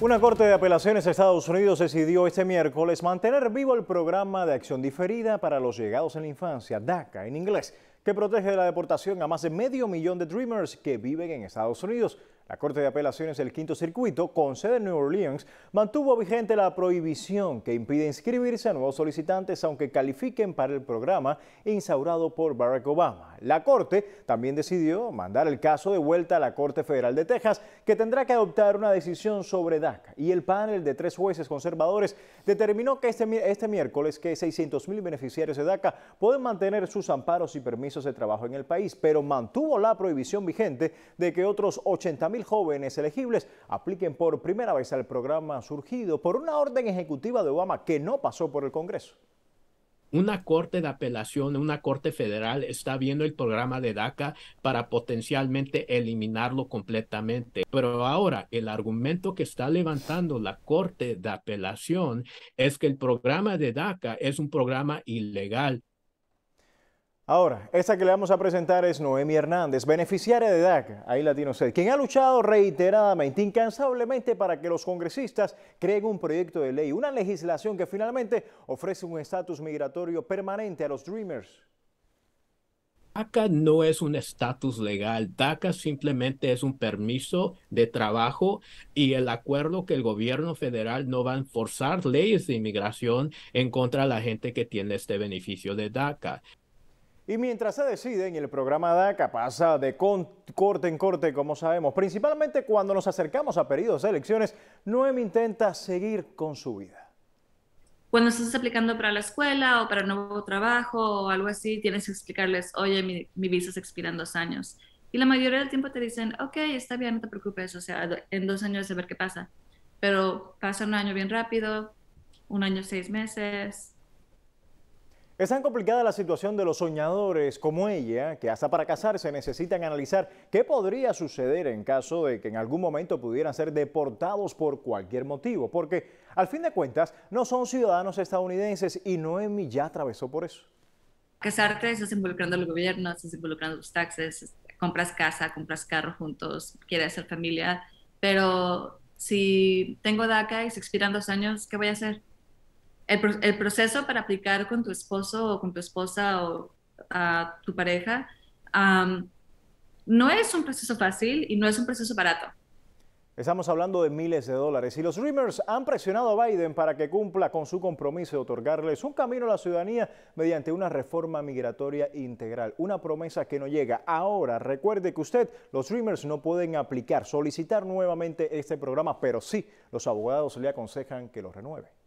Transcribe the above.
Una corte de apelaciones de Estados Unidos decidió este miércoles mantener vivo el programa de acción diferida para los llegados en la infancia, DACA en inglés, que protege de la deportación a más de medio millón de Dreamers que viven en Estados Unidos la Corte de Apelaciones del Quinto Circuito, con sede en New Orleans, mantuvo vigente la prohibición que impide inscribirse a nuevos solicitantes aunque califiquen para el programa instaurado por Barack Obama. La Corte también decidió mandar el caso de vuelta a la Corte Federal de Texas, que tendrá que adoptar una decisión sobre DACA. Y el panel de tres jueces conservadores determinó que este, este miércoles que 600 beneficiarios de DACA pueden mantener sus amparos y permisos de trabajo en el país, pero mantuvo la prohibición vigente de que otros 80 jóvenes elegibles apliquen por primera vez al programa surgido por una orden ejecutiva de Obama que no pasó por el Congreso. Una corte de apelación, una corte federal está viendo el programa de DACA para potencialmente eliminarlo completamente. Pero ahora el argumento que está levantando la corte de apelación es que el programa de DACA es un programa ilegal Ahora, esta que le vamos a presentar es Noemi Hernández, beneficiaria de DACA, ahí la tiene quien ha luchado reiteradamente, incansablemente para que los congresistas creen un proyecto de ley, una legislación que finalmente ofrece un estatus migratorio permanente a los Dreamers. DACA no es un estatus legal, DACA simplemente es un permiso de trabajo y el acuerdo que el gobierno federal no va a enforzar leyes de inmigración en contra de la gente que tiene este beneficio de DACA. Y mientras se deciden, el programa DACA pasa de corte en corte, como sabemos. Principalmente cuando nos acercamos a periodos de elecciones, Noem intenta seguir con su vida. Cuando estás aplicando para la escuela o para un nuevo trabajo o algo así, tienes que explicarles, oye, mi, mi visa se expira en dos años. Y la mayoría del tiempo te dicen, ok, está bien, no te preocupes, o sea, en dos años a ver qué pasa. Pero pasa un año bien rápido, un año seis meses, es tan complicada la situación de los soñadores como ella, que hasta para casarse necesitan analizar qué podría suceder en caso de que en algún momento pudieran ser deportados por cualquier motivo, porque al fin de cuentas no son ciudadanos estadounidenses y Noemi ya atravesó por eso. Casarte estás involucrando al gobierno, estás involucrando los taxes, compras casa, compras carro juntos, quieres hacer familia, pero si tengo DACA y se expiran dos años, ¿qué voy a hacer? el, proceso para aplicar con tu esposo o con tu esposa o a tu pareja no es un proceso fácil y no es un proceso barato. Estamos hablando de miles de dólares y los Dreamers han presionado a Biden para que cumpla con su compromiso de otorgarles un camino a la ciudadanía mediante una reforma migratoria integral, una promesa que no llega. Ahora, recuerde que usted, los Dreamers no pueden aplicar, solicitar nuevamente este programa, pero sí, los abogados le aconsejan que lo renueve.